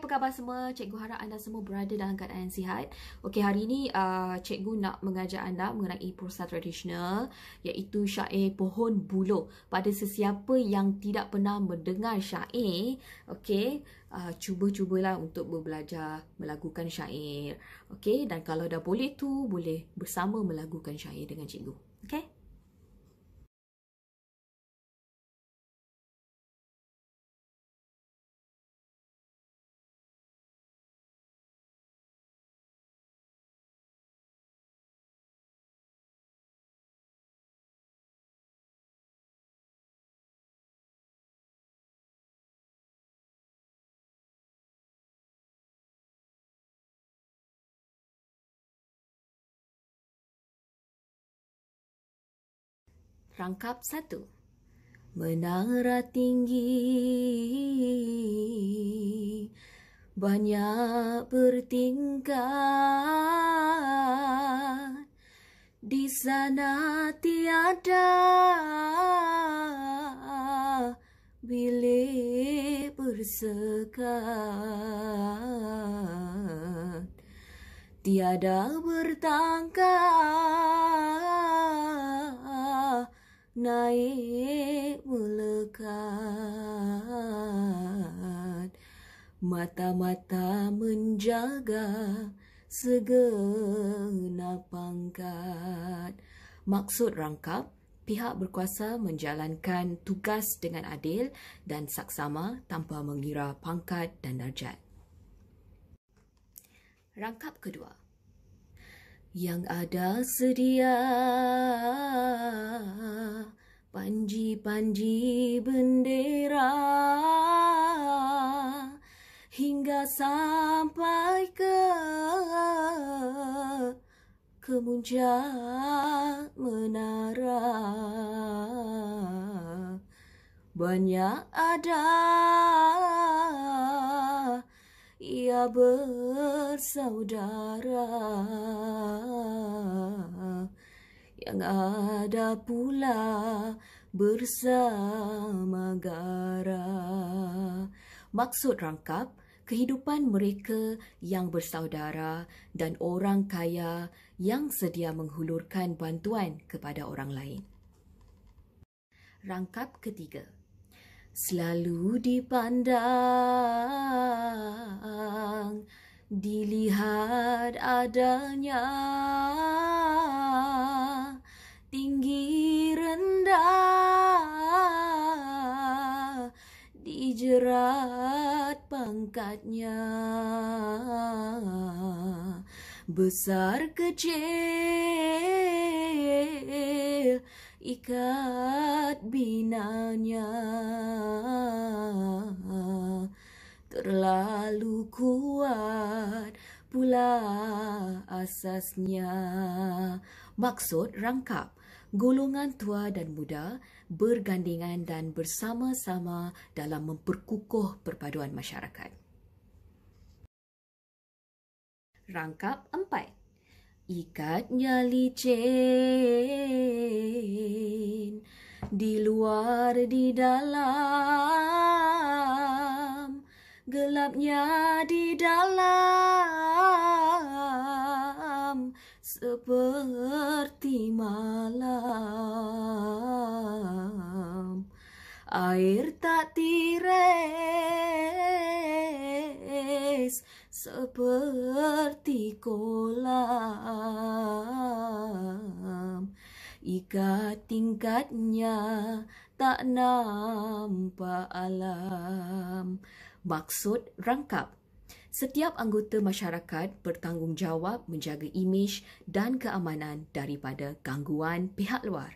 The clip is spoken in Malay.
apa khabar semua? Cikgu harap anda semua berada dalam keadaan yang sihat. Okey, hari ini uh, cikgu nak mengajar anda mengenai prosa tradisional iaitu syair pohon buluh. Pada sesiapa yang tidak pernah mendengar syair, okey, uh, cuba-cubalah untuk belajar melagukan syair. Okey, dan kalau dah boleh tu, boleh bersama melagukan syair dengan cikgu. Okey? Rangkap satu Menara tinggi Banyak bertingkat Di sana tiada Bilik bersekat Tiada bertangkat naik melekat mata-mata menjaga segenap pangkat maksud rangkap pihak berkuasa menjalankan tugas dengan adil dan saksama tanpa mengira pangkat dan darjat rangkap kedua yang ada sedia panji-panji bendera hingga sampai ke kemuncak menara banyak ada ia bersaudara yang ada pula bersama gara. Maksud rangkap, kehidupan mereka yang bersaudara dan orang kaya yang sedia menghulurkan bantuan kepada orang lain. Rangkap ketiga, selalu dipandang, dilihat adanya tinggi rendah dijerat pangkatnya besar kecil ikat binanya terlalu kuat pula asasnya. Maksud rangkap, golongan tua dan muda bergandingan dan bersama-sama dalam memperkukuh perpaduan masyarakat. Rangkap empat. Ikat nyali cin di luar di dalam gelapnya di dalam malam seperti malam air tak tiris seperti kolam ikat tingkatnya tak nampak alam maksud rangkap setiap anggota masyarakat bertanggungjawab menjaga imej dan keamanan daripada gangguan pihak luar.